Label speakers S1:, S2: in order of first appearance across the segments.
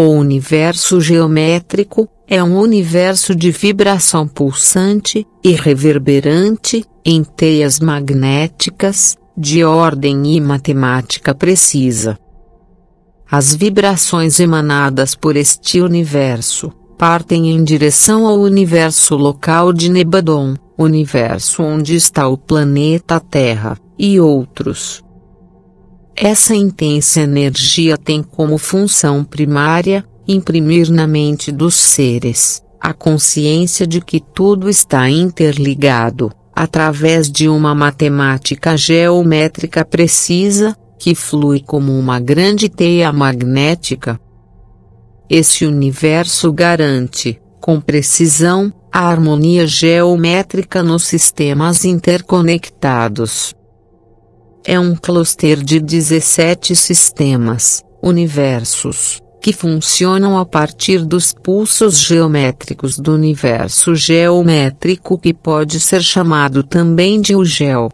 S1: O universo geométrico é um universo de vibração pulsante e reverberante em teias magnéticas de ordem e matemática precisa. As vibrações emanadas por este universo partem em direção ao universo local de Nebadon, universo onde está o planeta Terra, e outros essa intensa energia tem como função primária imprimir na mente dos seres a consciência de que tudo está interligado, através de uma matemática geométrica precisa, que flui como uma grande teia magnética. Esse universo garante, com precisão, a harmonia geométrica nos sistemas interconectados é um cluster de 17 sistemas, universos, que funcionam a partir dos pulsos geométricos do universo geométrico que pode ser chamado também de o gel.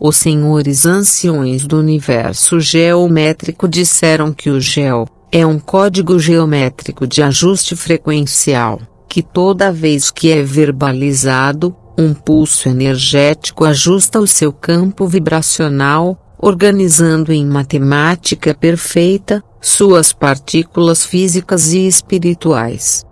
S1: Os senhores anciões do universo geométrico disseram que o gel é um código geométrico de ajuste frequencial, que toda vez que é verbalizado, um pulso energético ajusta o seu campo vibracional, organizando em matemática perfeita suas partículas físicas e espirituais.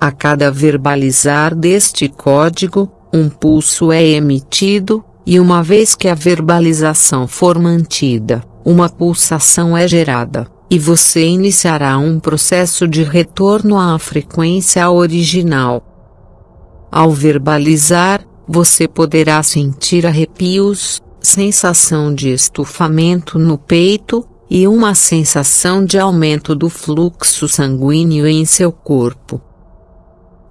S1: A cada verbalizar deste código, um pulso é emitido, e uma vez que a verbalização for mantida, uma pulsação é gerada, e você iniciará um processo de retorno à frequência original. Ao verbalizar, você poderá sentir arrepios, sensação de estufamento no peito e uma sensação de aumento do fluxo sanguíneo em seu corpo.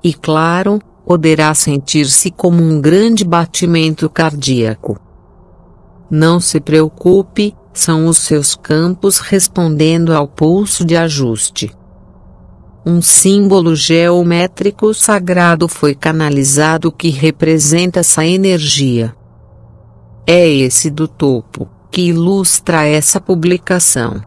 S1: E claro, poderá sentir-se como um grande batimento cardíaco. Não se preocupe, são os seus campos respondendo ao pulso de ajuste um símbolo geométrico sagrado foi canalizado que representa essa energia. É esse do topo, que ilustra essa publicação.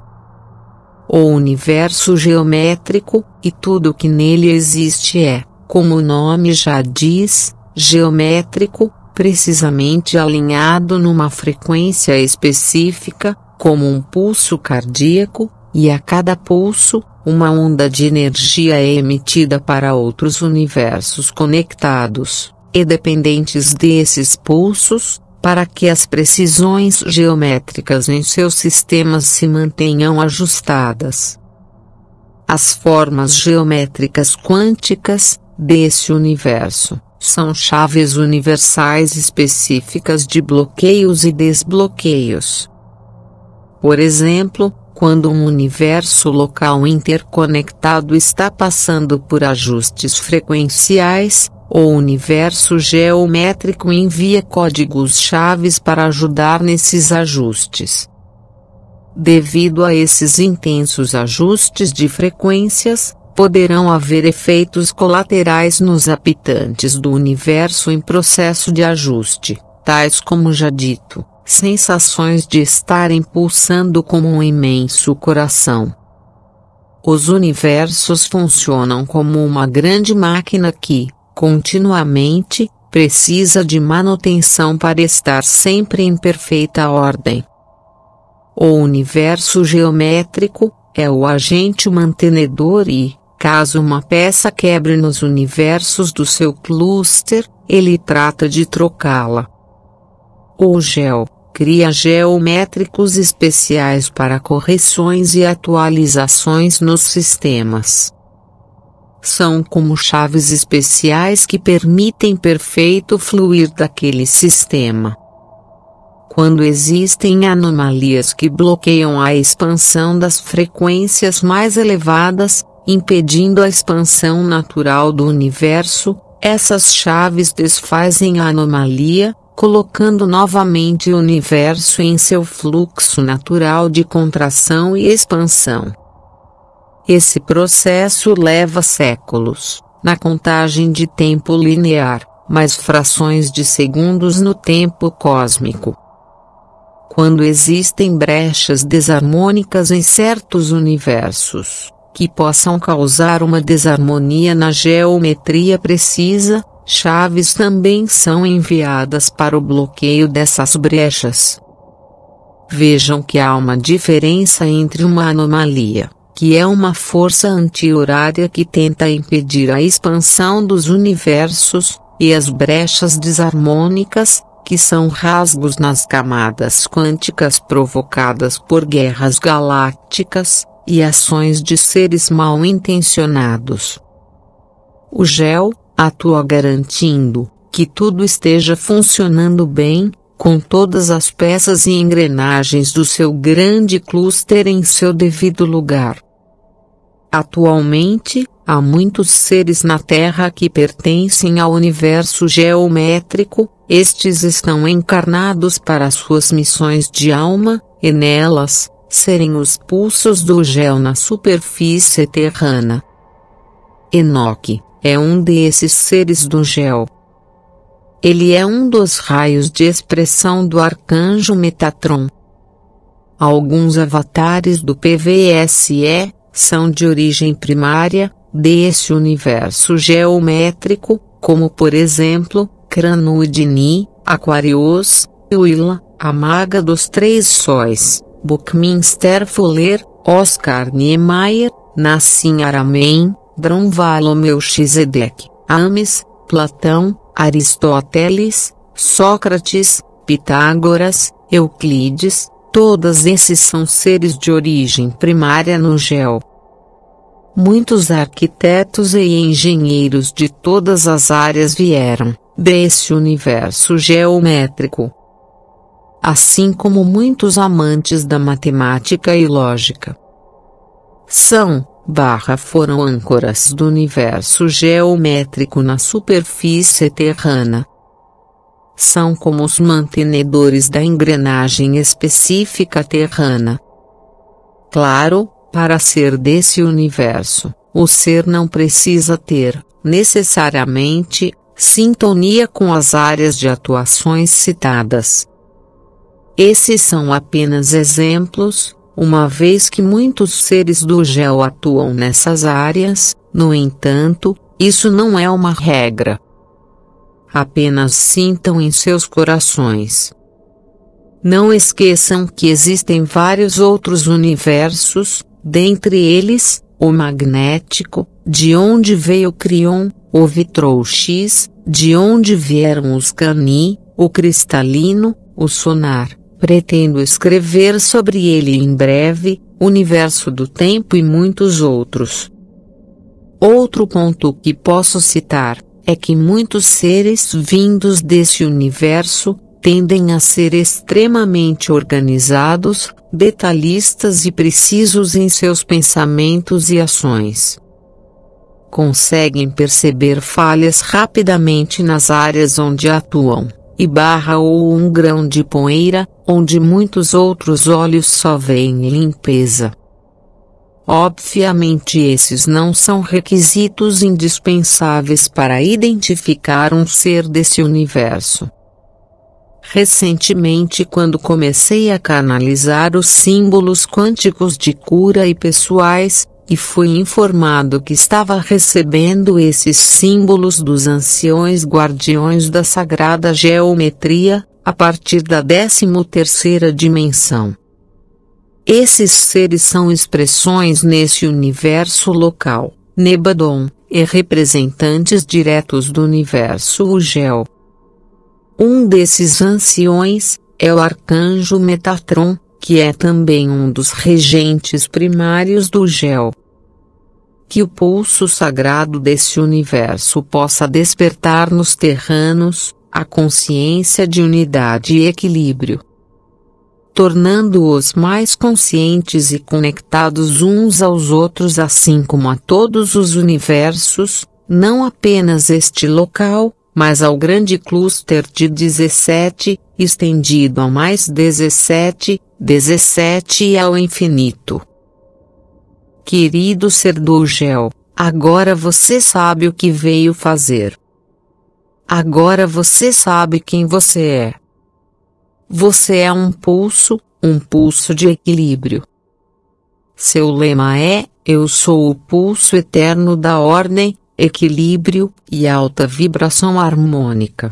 S1: O universo geométrico, e tudo que nele existe é, como o nome já diz, geométrico, precisamente alinhado numa frequência específica, como um pulso cardíaco, e a cada pulso, uma onda de energia é emitida para outros universos conectados, e dependentes desses pulsos, para que as precisões geométricas em seus sistemas se mantenham ajustadas. As formas geométricas quânticas, desse universo, são chaves universais específicas de bloqueios e desbloqueios. Por exemplo, quando um universo local interconectado está passando por ajustes frequenciais, o universo geométrico envia códigos chaves para ajudar nesses ajustes. Devido a esses intensos ajustes de frequências, poderão haver efeitos colaterais nos habitantes do universo em processo de ajuste, tais como já dito sensações de estarem pulsando como um imenso coração. Os universos funcionam como uma grande máquina que, continuamente, precisa de manutenção para estar sempre em perfeita ordem. O universo geométrico é o agente mantenedor e, caso uma peça quebre nos universos do seu cluster, ele trata de trocá-la. O gel cria geométricos especiais para correções e atualizações nos sistemas. São como chaves especiais que permitem perfeito fluir daquele sistema. Quando existem anomalias que bloqueiam a expansão das frequências mais elevadas, impedindo a expansão natural do universo, essas chaves desfazem a anomalia, colocando novamente o universo em seu fluxo natural de contração e expansão. Esse processo leva séculos, na contagem de tempo linear, mas frações de segundos no tempo cósmico. Quando existem brechas desarmônicas em certos universos, que possam causar uma desarmonia na geometria precisa, chaves também são enviadas para o bloqueio dessas brechas. Vejam que há uma diferença entre uma anomalia, que é uma força anti-horária que tenta impedir a expansão dos universos, e as brechas desarmônicas, que são rasgos nas camadas quânticas provocadas por guerras galácticas e ações de seres mal intencionados. O gel, atua garantindo que tudo esteja funcionando bem, com todas as peças e engrenagens do seu grande cluster em seu devido lugar. Atualmente, há muitos seres na Terra que pertencem ao universo geométrico, estes estão encarnados para suas missões de alma, e nelas, serem os pulsos do gel na superfície terrana. Enoque é um desses seres do gel. Ele é um dos raios de expressão do arcanjo Metatron. Alguns avatares do PVSE são de origem primária desse universo geométrico, como por exemplo, Cranudini, Aquarius, Willa, a Maga dos Três Sóis, Buckminster Fuller, Oscar Niemeyer, Nassim Aramen, Drão Valomeu Xedec, Ames, Platão, Aristóteles, Sócrates, Pitágoras, Euclides, todas esses são seres de origem primária no gel. Muitos arquitetos e engenheiros de todas as áreas vieram desse universo geométrico. Assim como muitos amantes da matemática e lógica. São, barra foram âncoras do universo geométrico na superfície terrana. São como os mantenedores da engrenagem específica terrana. Claro, para ser desse universo, o ser não precisa ter, necessariamente, sintonia com as áreas de atuações citadas. Esses são apenas exemplos, uma vez que muitos seres do gel atuam nessas áreas, no entanto, isso não é uma regra. Apenas sintam em seus corações. Não esqueçam que existem vários outros universos, dentre eles, o magnético, de onde veio Crion, o Vitrouxis, de onde vieram os Cani, o cristalino, o sonar, Pretendo escrever sobre ele em breve, Universo do Tempo e muitos outros. Outro ponto que posso citar é que muitos seres vindos desse universo tendem a ser extremamente organizados, detalhistas e precisos em seus pensamentos e ações. Conseguem perceber falhas rapidamente nas áreas onde atuam, e barra ou um grão de poeira, onde muitos outros olhos só veem limpeza. Obviamente, esses não são requisitos indispensáveis para identificar um ser desse universo. Recentemente, quando comecei a canalizar os símbolos quânticos de cura e pessoais, e fui informado que estava recebendo esses símbolos dos anciões guardiões da sagrada geometria, a partir da 13ª dimensão. Esses seres são expressões nesse universo local, Nebadon, e é representantes diretos do universo Ugel. Um desses anciões, é o arcanjo Metatron, que é também um dos regentes primários do Gel. Que o pulso sagrado desse universo possa despertar nos terranos, a consciência de unidade e equilíbrio, tornando-os mais conscientes e conectados uns aos outros, assim como a todos os universos, não apenas este local, mas ao grande cluster de 17, estendido a mais 17, 17 e ao infinito. Querido ser do gel, agora você sabe o que veio fazer. Agora você sabe quem você é. Você é um pulso, um pulso de equilíbrio. Seu lema é: Eu sou o pulso eterno da ordem, equilíbrio e alta vibração harmônica.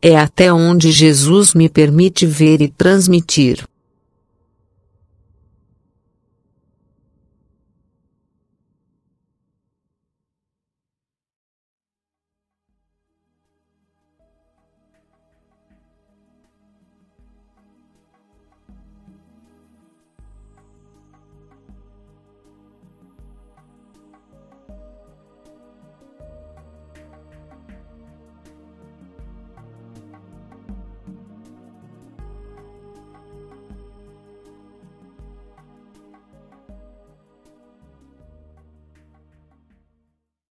S1: É até onde Jesus me permite ver e transmitir.